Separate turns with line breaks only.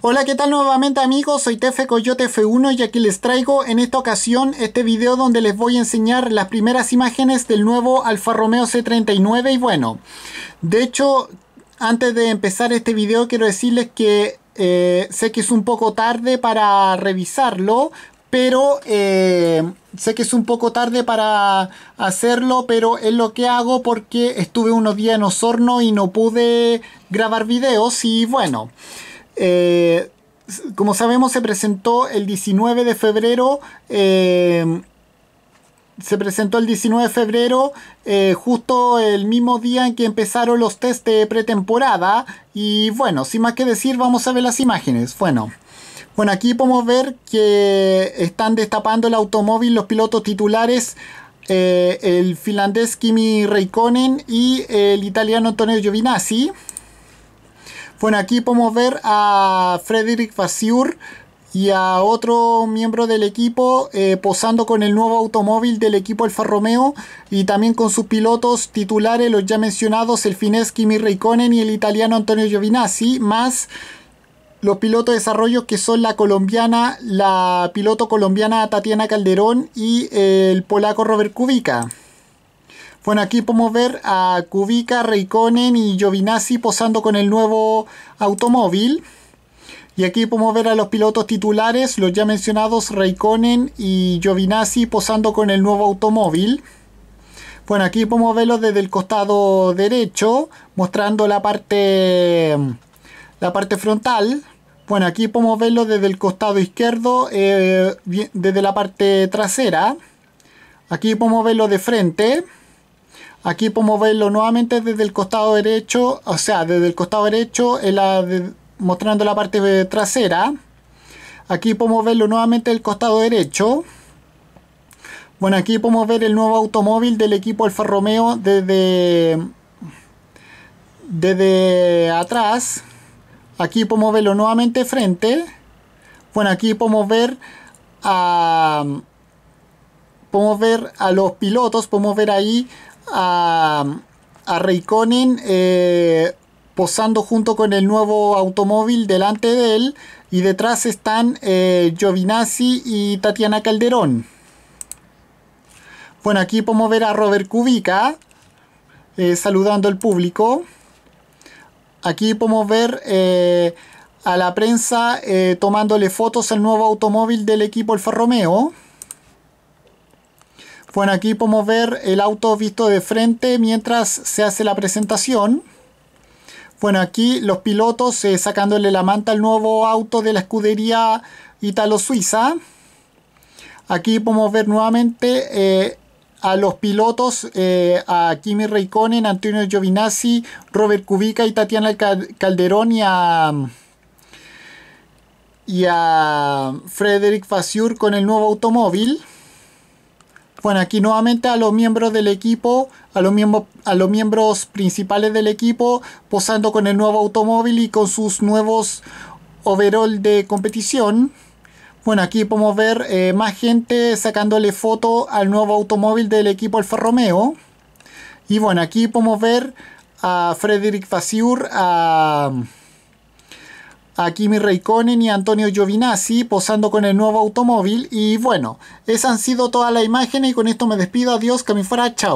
Hola, ¿qué tal nuevamente amigos? Soy Tefe Coyote F1 y aquí les traigo en esta ocasión este video donde les voy a enseñar las primeras imágenes del nuevo Alfa Romeo C39 y bueno, de hecho, antes de empezar este video quiero decirles que eh, sé que es un poco tarde para revisarlo, pero eh, sé que es un poco tarde para hacerlo, pero es lo que hago porque estuve unos días en Osorno y no pude grabar videos y bueno. Eh, como sabemos, se presentó el 19 de febrero. Eh, se presentó el 19 de febrero, eh, justo el mismo día en que empezaron los test de pretemporada. Y bueno, sin más que decir, vamos a ver las imágenes. Bueno. Bueno, aquí podemos ver que están destapando el automóvil los pilotos titulares, el finlandés Kimi Raikkonen y el italiano Antonio Giovinazzi. Bueno, aquí podemos ver a Frederick Vasseur y a otro miembro del equipo eh, posando con el nuevo automóvil del equipo Alfa Romeo y también con sus pilotos titulares, los ya mencionados, el finés Kimi Raikkonen y el italiano Antonio Giovinazzi, más los pilotos de desarrollo que son la colombiana, la piloto colombiana Tatiana Calderón y el polaco Robert Kubica. Bueno, aquí podemos ver a Kubica, Reikonen y Giovinazzi posando con el nuevo automóvil. Y aquí podemos ver a los pilotos titulares, los ya mencionados Raikkonen y Giovinazzi posando con el nuevo automóvil. Bueno, aquí podemos verlo desde el costado derecho, mostrando la parte, la parte frontal. Bueno, aquí podemos verlo desde el costado izquierdo, eh, desde la parte trasera. Aquí podemos verlo de frente. Aquí podemos verlo nuevamente desde el costado derecho, o sea, desde el costado derecho mostrando la parte trasera. Aquí podemos verlo nuevamente del costado derecho. Bueno, aquí podemos ver el nuevo automóvil del equipo Alfa Romeo desde, desde atrás. Aquí podemos verlo nuevamente frente. Bueno, aquí podemos ver a, podemos ver a los pilotos, podemos ver ahí a, a eh, posando junto con el nuevo automóvil delante de él y detrás están eh, Giovinazzi y Tatiana Calderón. Bueno, aquí podemos ver a Robert Kubica eh, saludando al público. Aquí podemos ver a la prensa tomándole fotos al nuevo automóvil del equipo Alfa Romeo. Bueno, aquí podemos ver el auto visto de frente mientras se hace la presentación. Bueno, aquí los pilotos eh, sacándole la manta al nuevo auto de la escudería Italo-Suiza. Aquí podemos ver nuevamente eh, a los pilotos, eh, a Kimi Raikkonen, Antonio Giovinazzi, Robert Kubica y Tatiana Calderón y a, Frederick Vasseur con el nuevo automóvil. Bueno, aquí nuevamente a los miembros del equipo, a los, a los miembros principales del equipo, posando con el nuevo automóvil y con sus nuevos overall de competición. Bueno, aquí podemos ver eh, más gente sacándole foto al nuevo automóvil del equipo Alfa Romeo. Y bueno, aquí podemos ver a Frederick Vasseur, a mi rey Raikkonen y Antonio Giovinazzi posando con el nuevo automóvil y bueno, esas han sido todas las imágenes y con esto me despido, adiós, que me fuera, chao.